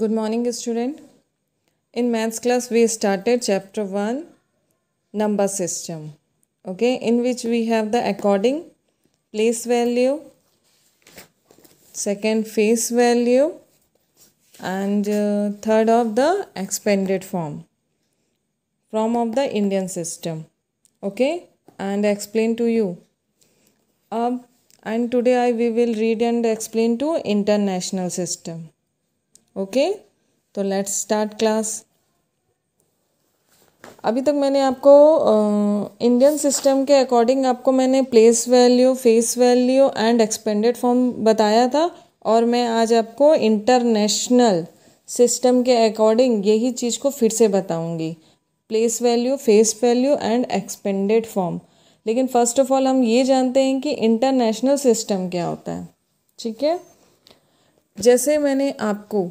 Good morning student. In maths class we started chapter 1 number system. Okay, in which we have the according place value, second face value and uh, third of the expanded form from of the Indian system. Okay, and I explain to you. Uh, and today I we will read and explain to international system. Okay तो let's start class अभी तक मैंने आपको Indian system के according आपको मैंने place value face value and expanded form बताया था और मैं आज आपको इंटरनेशनल सिस्टम के अकॉर्डिंग यही चीज़ को फिर से बताऊंगी place value face value and expanded form लेकिन फर्स्ट ऑफ ऑल हम ये जानते हैं कि इंटरनेशनल सिस्टम क्या होता है ठीक है जैसे मैंने आपको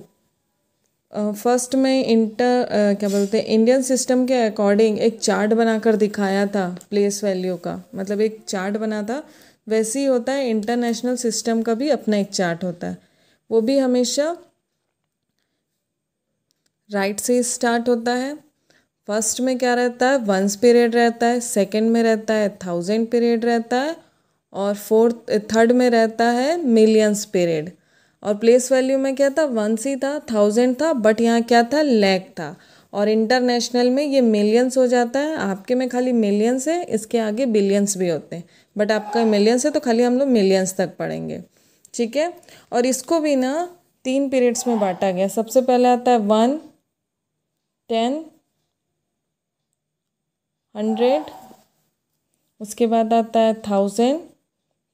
फर्स्ट में इंटर क्या बोलते हैं इंडियन सिस्टम के अकॉर्डिंग एक चार्ट बनाकर दिखाया था प्लेस वैल्यू का मतलब एक चार्ट बना था वैसे ही होता है इंटरनेशनल सिस्टम का भी अपना एक चार्ट होता है वो भी हमेशा राइट right से स्टार्ट होता है फर्स्ट में क्या रहता है वंस पीरियड रहता है सेकंड में रहता है थाउजेंड पीरियड रहता है और फोर्थ थर्ड में रहता है मिलियंस पीरियड और प्लेस वैल्यू में क्या था वन सी था थाउजेंड था बट यहाँ क्या था लैक था और इंटरनेशनल में ये मिलियंस हो जाता है आपके में खाली मिलियंस है इसके आगे बिलियंस भी होते हैं बट आपका मिलियंस है तो खाली हम लोग मिलियंस तक पढ़ेंगे ठीक है और इसको भी ना तीन पीरियड्स में बांटा गया सबसे पहले आता है वन टेन हंड्रेड उसके बाद आता है थाउजेंड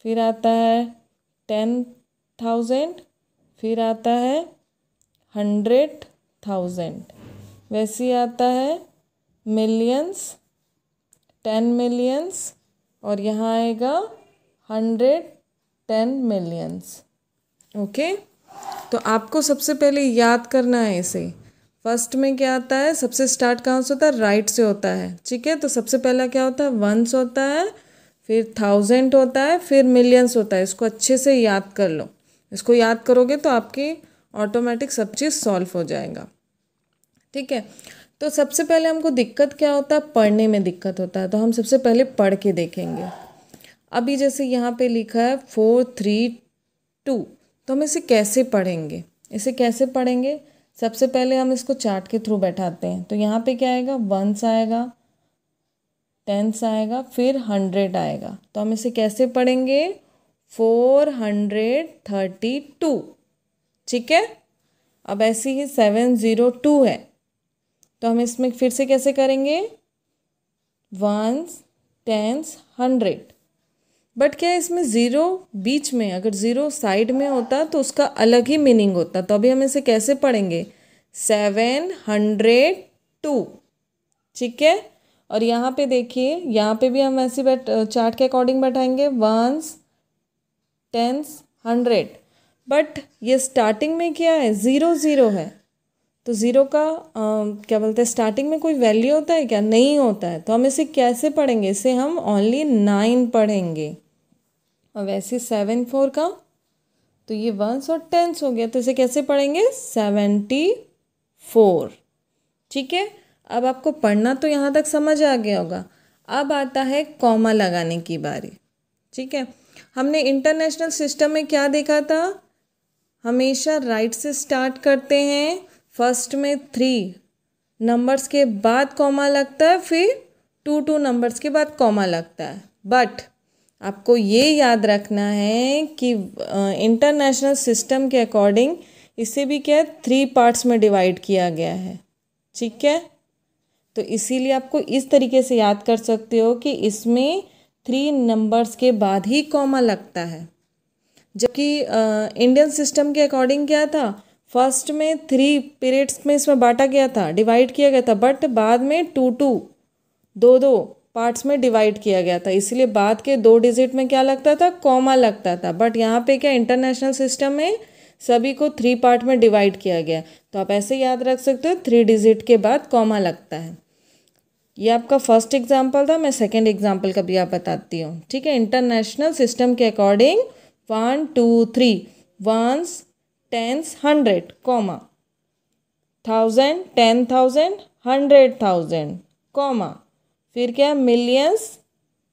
फिर आता है टेन थाउजेंड फिर आता है हंड्रेड थाउजेंड वैसे ही आता है मिलियंस टेन मिलियंस और यहाँ आएगा हंड्रेड टेन मिलियंस ओके तो आपको सबसे पहले याद करना है इसे फर्स्ट में क्या आता है सबसे स्टार्ट कहाँ से होता है राइट से होता है ठीक है तो सबसे पहला क्या होता है वंस होता है फिर थाउजेंड होता है फिर मिलियंस होता है इसको अच्छे से याद कर लो इसको याद करोगे तो आपकी ऑटोमेटिक सब चीज़ सॉल्व हो जाएगा ठीक है तो सबसे पहले हमको दिक्कत क्या होता है पढ़ने में दिक्कत होता है तो हम सबसे पहले पढ़ के देखेंगे अभी जैसे यहाँ पे लिखा है फोर थ्री टू तो हम इसे कैसे पढ़ेंगे इसे कैसे पढ़ेंगे सबसे पहले हम इसको चार्ट के थ्रू बैठाते हैं तो यहाँ पे क्या आएगा वंस आएगा टेंस आएगा फिर हंड्रेड आएगा तो हम इसे कैसे पढ़ेंगे फोर हंड्रेड थर्टी टू ठीक है अब ऐसे ही सेवन ज़ीरो टू है तो हम इसमें फिर से कैसे करेंगे वंस टेंस हंड्रेड बट क्या है इसमें ज़ीरो बीच में अगर ज़ीरो साइड में होता तो उसका अलग ही मीनिंग होता तो अभी हम इसे कैसे पढ़ेंगे सेवन हंड्रेड टू ठीक है और यहाँ पे देखिए यहाँ पे भी हम ऐसे बैठ चार्ट के अकॉर्डिंग बैठाएंगे वंस टेंस हंड्रेड बट ये स्टार्टिंग में क्या है ज़ीरो ज़ीरो है तो ज़ीरो का आ, क्या बोलते हैं स्टार्टिंग में कोई वैल्यू होता है क्या नहीं होता है तो हम इसे कैसे पढ़ेंगे इसे हम ओनली नाइन पढ़ेंगे और वैसे सेवन फोर का तो ये वंस और टेंस हो गया तो इसे कैसे पढ़ेंगे सेवेंटी फोर ठीक है अब आपको पढ़ना तो यहाँ तक समझ आ गया होगा अब आता है कॉमा लगाने की बारी ठीक है हमने इंटरनेशनल सिस्टम में क्या देखा था हमेशा राइट से स्टार्ट करते हैं फर्स्ट में थ्री नंबर्स के बाद कॉमा लगता है फिर टू टू नंबर्स के बाद कॉमा लगता है बट आपको ये याद रखना है कि इंटरनेशनल सिस्टम के अकॉर्डिंग इसे भी क्या है थ्री पार्ट्स में डिवाइड किया गया है ठीक है तो इसीलिए आपको इस तरीके से याद कर सकते हो कि इसमें थ्री नंबर्स के बाद ही कॉमा लगता है जबकि इंडियन सिस्टम के अकॉर्डिंग क्या था फर्स्ट में थ्री पीरियड्स में इसमें बांटा गया था डिवाइड किया गया था बट बाद में टू टू दो दो पार्ट्स में डिवाइड किया गया था इसलिए बाद के दो डिजिट में क्या लगता था कॉमा लगता था बट यहाँ पे क्या इंटरनेशनल सिस्टम में सभी को थ्री पार्ट में डिवाइड किया गया तो आप ऐसे याद रख सकते हो थ्री डिजिट के बाद कॉमा लगता है ये आपका फर्स्ट एग्जाम्पल था मैं सेकेंड एग्जाम्पल का भी आप बताती हूँ ठीक है इंटरनेशनल सिस्टम के according one two three ones tens hundred comma thousand ten thousand hundred thousand comma फिर क्या मिलियंस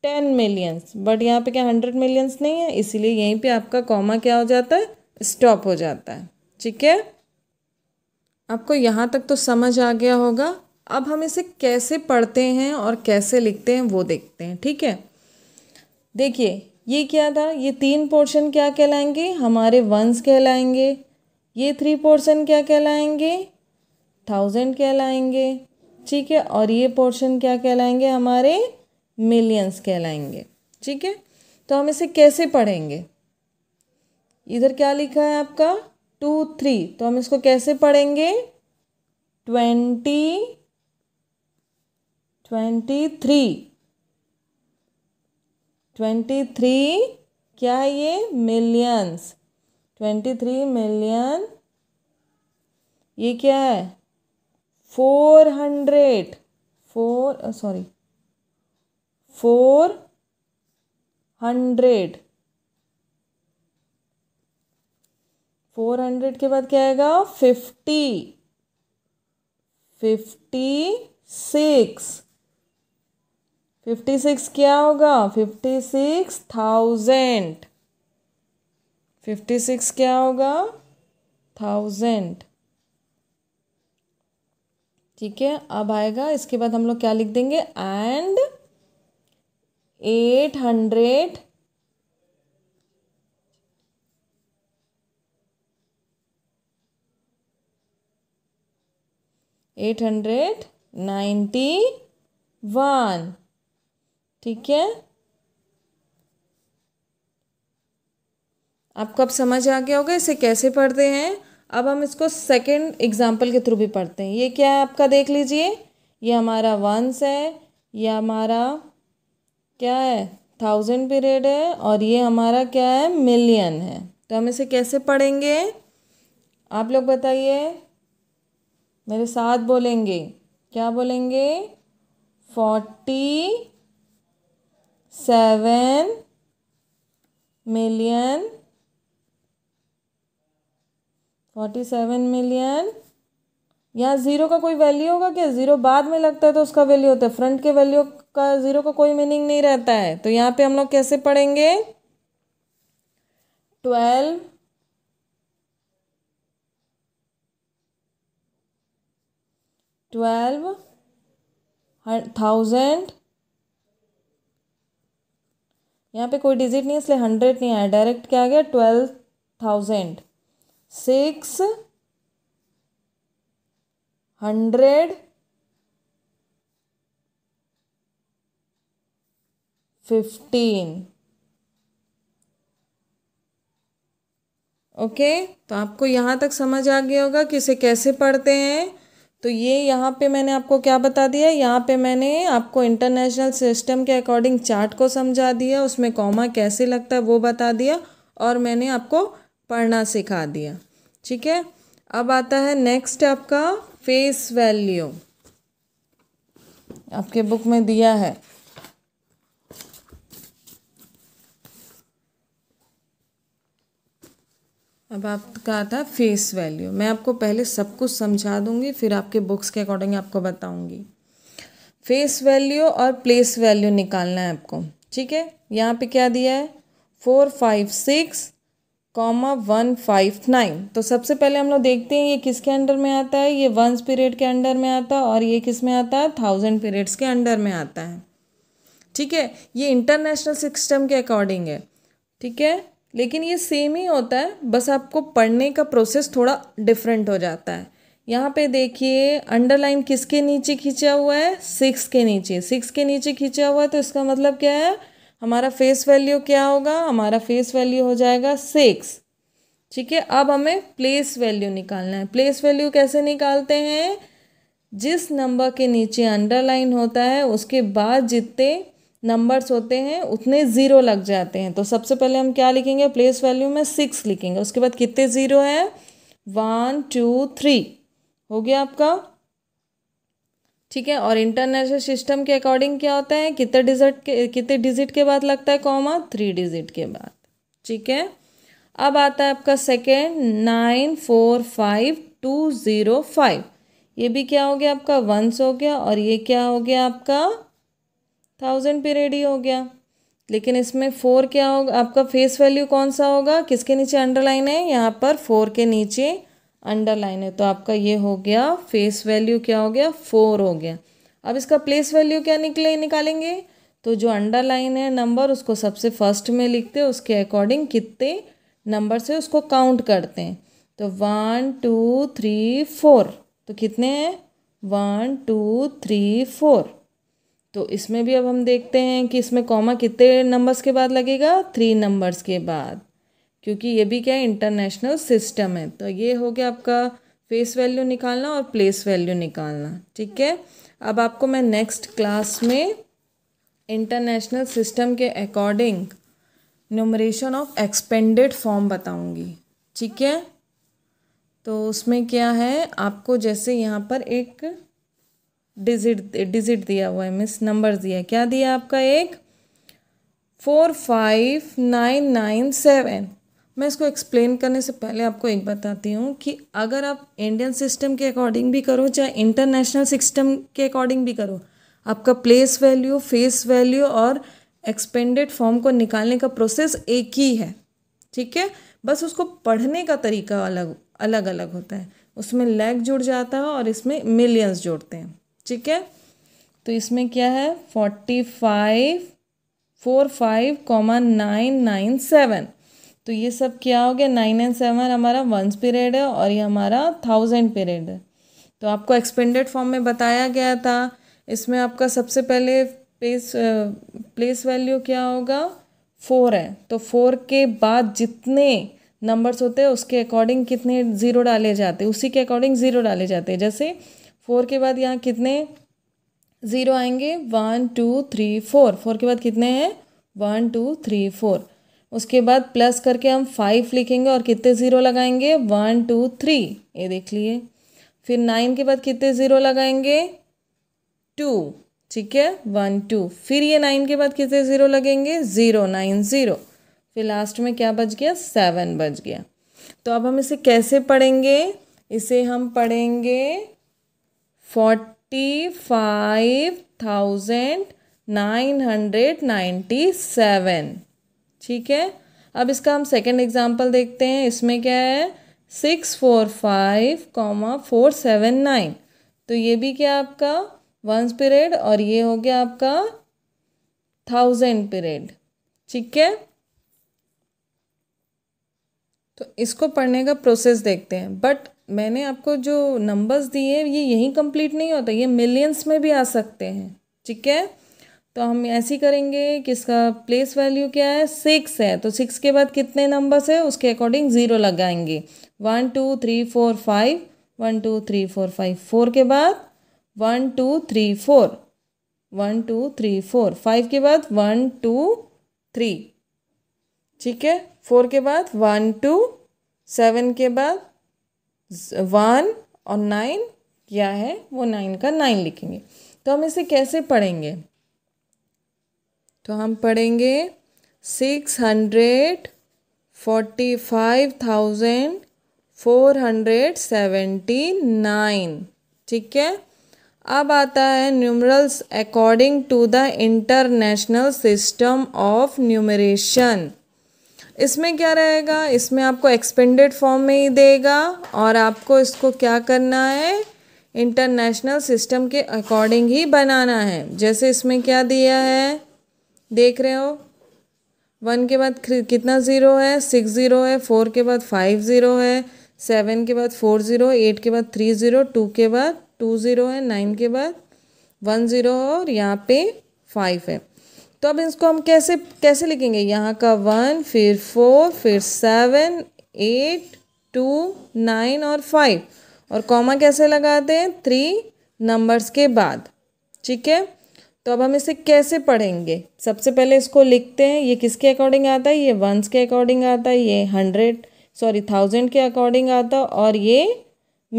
टेन मिलियंस बट यहाँ पे क्या हंड्रेड मिलियंस नहीं है इसीलिए यहीं पे आपका कॉमा क्या हो जाता है स्टॉप हो जाता है ठीक है आपको यहाँ तक तो समझ आ गया होगा अब हम इसे कैसे पढ़ते हैं और कैसे लिखते हैं वो देखते हैं ठीक है देखिए ये क्या था ये तीन पोर्शन क्या कहलाएंगे हमारे वंस कहलाएंगे ये थ्री पोर्शन क्या कहलाएंगे थाउजेंड कहलाएंगे ठीक है और ये पोर्शन क्या कहलाएंगे हमारे मिलियंस कहलाएंगे ठीक है तो हम इसे कैसे पढ़ेंगे इधर क्या लिखा है आपका टू थ्री तो हम इसको कैसे पढ़ेंगे twenty twenty three twenty three क्या है ये मिलियंस ट्वेंटी थ्री मिलियन ये क्या है four hundred four sorry four hundred four hundred के बाद क्या आएगा fifty fifty six fifty six क्या होगा fifty six thousand fifty six क्या होगा थाउजेंड ठीक है अब आएगा इसके बाद हम लोग क्या लिख देंगे and eight hundred eight hundred ninety one ठीक है आपको अब समझ आ गया होगा इसे कैसे पढ़ते हैं अब हम इसको सेकंड एग्जाम्पल के थ्रू भी पढ़ते हैं ये क्या है आपका देख लीजिए ये हमारा वंस है ये हमारा क्या है थाउजेंड पीरियड है और ये हमारा क्या है मिलियन है तो हम इसे कैसे पढ़ेंगे आप लोग बताइए मेरे साथ बोलेंगे क्या बोलेंगे forty seven million forty seven million यहाँ ज़ीरो का कोई वैल्यू होगा क्या ज़ीरो बाद में लगता है तो उसका वैल्यू होता है फ्रंट के वैल्यू का ज़ीरो का कोई मीनिंग नहीं रहता है तो यहाँ पे हम लोग कैसे पढ़ेंगे ट्वेल्व ट्वेल्व थाउजेंड यहाँ पे कोई डिजिट नहीं इसलिए हंड्रेड नहीं आया डायरेक्ट क्या आ गया twelve thousand six hundred fifteen okay okay, तो आपको यहाँ तक समझ आ गया होगा कि इसे कैसे पढ़ते हैं तो ये यहाँ पे मैंने आपको क्या बता दिया यहाँ पे मैंने आपको इंटरनेशनल सिस्टम के अकॉर्डिंग चार्ट को समझा दिया उसमें कॉमा कैसे लगता है वो बता दिया और मैंने आपको पढ़ना सिखा दिया ठीक है अब आता है नेक्स्ट आपका फेस वैल्यू आपके बुक में दिया है अब आपका आता है फेस वैल्यू मैं आपको पहले सब कुछ समझा दूंगी फिर आपके बुक्स के अकॉर्डिंग आपको बताऊंगी फेस वैल्यू और प्लेस वैल्यू निकालना है आपको ठीक है यहाँ पे क्या दिया है four five six comma one five nine तो सबसे पहले हम लोग देखते हैं ये किसके अंडर में आता है ये वंस पीरियड के अंडर में आता है और ये किस में आता है थाउजेंड पीरियड्स के अंडर में आता है ठीक है ये इंटरनेशनल सिस्टम के अकॉर्डिंग है ठीक है लेकिन ये सेम ही होता है बस आपको पढ़ने का प्रोसेस थोड़ा डिफरेंट हो जाता है यहाँ पे देखिए अंडरलाइन किसके नीचे खींचा हुआ है सिक्स के नीचे सिक्स के नीचे खींचा हुआ है तो इसका मतलब क्या है हमारा फेस वैल्यू क्या होगा हमारा फेस वैल्यू हो जाएगा सिक्स ठीक है अब हमें प्लेस वैल्यू निकालना है प्लेस वैल्यू कैसे निकालते हैं जिस नंबर के नीचे अंडरलाइन होता है उसके बाद जितने नंबर्स होते हैं उतने ज़ीरो लग जाते हैं तो सबसे पहले हम क्या लिखेंगे प्लेस वैल्यू में सिक्स लिखेंगे उसके बाद कितने ज़ीरो है वन टू थ्री हो गया आपका ठीक है और इंटरनेशनल सिस्टम के अकॉर्डिंग क्या होता है कितने डिजिट के कितने डिजिट के बाद लगता है कॉमा थ्री डिजिट के बाद ठीक है अब आता है आपका second nine four five two zero five ये भी क्या हो गया आपका वंस हो गया और ये क्या हो गया आपका थाउजेंड पे रेडी हो गया लेकिन इसमें फोर क्या होगा आपका फेस वैल्यू कौन सा होगा किसके नीचे अंडरलाइन है यहाँ पर फोर के नीचे अंडरलाइन है तो आपका ये हो गया फेस वैल्यू क्या हो गया फोर हो गया अब इसका प्लेस वैल्यू क्या निकले निकालेंगे तो जो अंडरलाइन है नंबर उसको सबसे फर्स्ट में लिखते हैं उसके अकॉर्डिंग कितने नंबर से उसको काउंट करते हैं तो वन टू थ्री फोर तो कितने हैं वन टू थ्री फोर तो इसमें भी अब हम देखते हैं कि इसमें कॉमा कितने नंबर्स के बाद लगेगा थ्री नंबर्स के बाद क्योंकि ये भी क्या है इंटरनेशनल सिस्टम है तो ये हो गया आपका फेस वैल्यू निकालना और प्लेस वैल्यू निकालना ठीक है अब आपको मैं नेक्स्ट क्लास में इंटरनेशनल सिस्टम के according numeration of expanded form बताऊंगी ठीक है तो उसमें क्या है आपको जैसे यहाँ पर एक डिजिट डिजिट दिया हुआ है मिस नंबर दिया है क्या दिया आपका एक four five nine nine seven मैं इसको एक्सप्लेन करने से पहले आपको एक बताती हूँ कि अगर आप इंडियन सिस्टम के अकॉर्डिंग भी करो चाहे इंटरनेशनल सिस्टम के अकॉर्डिंग भी करो आपका प्लेस वैल्यू फेस वैल्यू और एक्सपेंडेड फॉर्म को निकालने का प्रोसेस एक ही है ठीक है बस उसको पढ़ने का तरीका अलग अलग अलग होता है उसमें लैग जुड़ जाता है और इसमें मिलियंस जुड़ते हैं ठीक है तो इसमें क्या है forty five four five comma nine nine seven तो ये सब क्या हो गया नाइन एंड सेवन हमारा वंस पीरियड है और ये हमारा थाउजेंड पीरियड है तो आपको एक्सपेंडेड फॉर्म में बताया गया था इसमें आपका सबसे पहले पेस प्लेस वैल्यू क्या होगा फोर है तो फोर के बाद जितने नंबर्स होते हैं उसके अकॉर्डिंग कितने ज़ीरो डाले जाते हैं उसी के अकॉर्डिंग ज़ीरो डाले जाते हैं जैसे फोर के बाद यहाँ कितने ज़ीरो आएंगे one two three four four के बाद कितने हैं वन टू थ्री फोर उसके बाद प्लस करके हम फाइव लिखेंगे और कितने ज़ीरो लगाएंगे वन टू थ्री ये देख लिए फिर नाइन के बाद कितने ज़ीरो लगाएंगे टू ठीक है वन टू फिर ये नाइन के बाद कितने ज़ीरो लगेंगे ज़ीरो नाइन ज़ीरो फिर लास्ट में क्या बच गया सेवन बच गया तो अब हम इसे कैसे पढ़ेंगे इसे हम पढ़ेंगे forty five thousand nine hundred ninety seven ठीक है अब इसका हम सेकेंड एग्जाम्पल देखते हैं इसमें क्या है six four five comma four seven nine तो ये भी क्या आपका वंस पीरियड और ये हो गया आपका थाउजेंड पीरियड ठीक है तो इसको पढ़ने का प्रोसेस देखते हैं बट मैंने आपको जो नंबर्स दिए ये यहीं कंप्लीट नहीं होता ये मिलियंस में भी आ सकते हैं ठीक है तो हम ऐसी करेंगे कि इसका प्लेस वैल्यू क्या है सिक्स है तो सिक्स के बाद कितने नंबर्स है उसके अकॉर्डिंग ज़ीरो लगाएंगे one two three four five one two three four five four के बाद one two three four one two three four five के बाद वन टू थ्री ठीक है फोर के बाद वन टू सेवन के बाद वन और नाइन क्या है वो नाइन का नाइन लिखेंगे तो हम इसे कैसे पढ़ेंगे तो हम पढ़ेंगे six hundred forty five thousand four hundred seventy nine ठीक है अब आता है numerals according to the international system of numeration इसमें क्या रहेगा इसमें आपको एक्सपेंडेड फॉर्म में ही देगा और आपको इसको क्या करना है इंटरनेशनल सिस्टम के अकॉर्डिंग ही बनाना है जैसे इसमें क्या दिया है देख रहे हो वन के बाद कितना ज़ीरो है सिक्स ज़ीरो है फोर के बाद फाइव ज़ीरो है सेवन के बाद फोर ज़ीरो एट के बाद थ्री ज़ीरो टू के बाद टू ज़ीरो है नाइन के बाद वन ज़ीरो और यहाँ पे फाइव है तो अब इसको हम कैसे कैसे लिखेंगे यहाँ का वन फिर फोर फिर सेवन एट टू नाइन और फाइव और कॉमा कैसे लगाते हैं थ्री नंबर्स के बाद ठीक है तो अब हम इसे कैसे पढ़ेंगे सबसे पहले इसको लिखते हैं ये किसके अकॉर्डिंग आता है ये वंस के अकॉर्डिंग आता है ये हंड्रेड सॉरी थाउजेंड के अकॉर्डिंग आता है और ये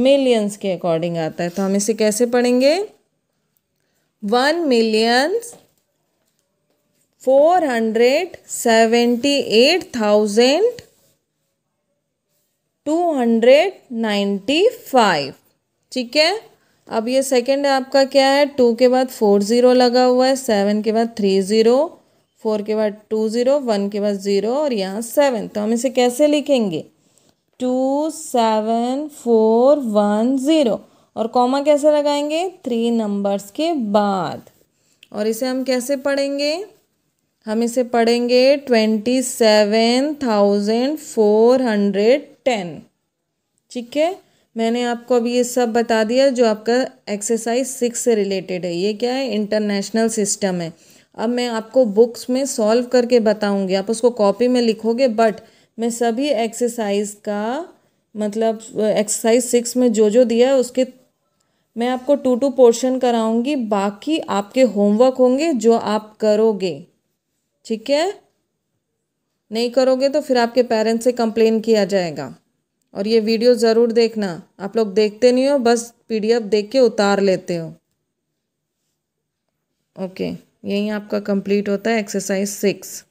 मिलियंस के अकॉर्डिंग आता है तो हम इसे कैसे पढ़ेंगे one millions four hundred seventy eight thousand two hundred ninety five ठीक है अब ये सेकेंड आपका क्या है टू के बाद फोर ज़ीरो लगा हुआ है सेवन के बाद थ्री ज़ीरो फोर के बाद टू ज़ीरो वन के बाद ज़ीरो और यहाँ सेवन तो हम इसे कैसे लिखेंगे two seven four one zero और कॉमा कैसे लगाएंगे थ्री नंबर्स के बाद और इसे हम कैसे पढ़ेंगे हम इसे पढ़ेंगे twenty seven thousand four hundred ten ठीक है मैंने आपको अभी ये सब बता दिया जो आपका एक्सरसाइज सिक्स से रिलेटेड है ये क्या है इंटरनेशनल सिस्टम है अब मैं आपको बुक्स में सॉल्व करके बताऊंगी आप उसको कॉपी में लिखोगे बट मैं सभी एक्सरसाइज का मतलब एक्सरसाइज सिक्स में जो जो दिया है उसके मैं आपको टू टू पोर्शन कराऊंगी बाकी आपके होमवर्क होंगे जो आप करोगे ठीक है नहीं करोगे तो फिर आपके पेरेंट्स से कंप्लेन किया जाएगा और ये वीडियो ज़रूर देखना आप लोग देखते नहीं हो बस पीडीएफ देख के उतार लेते हो ओके यहीं आपका कंप्लीट होता है एक्सरसाइज सिक्स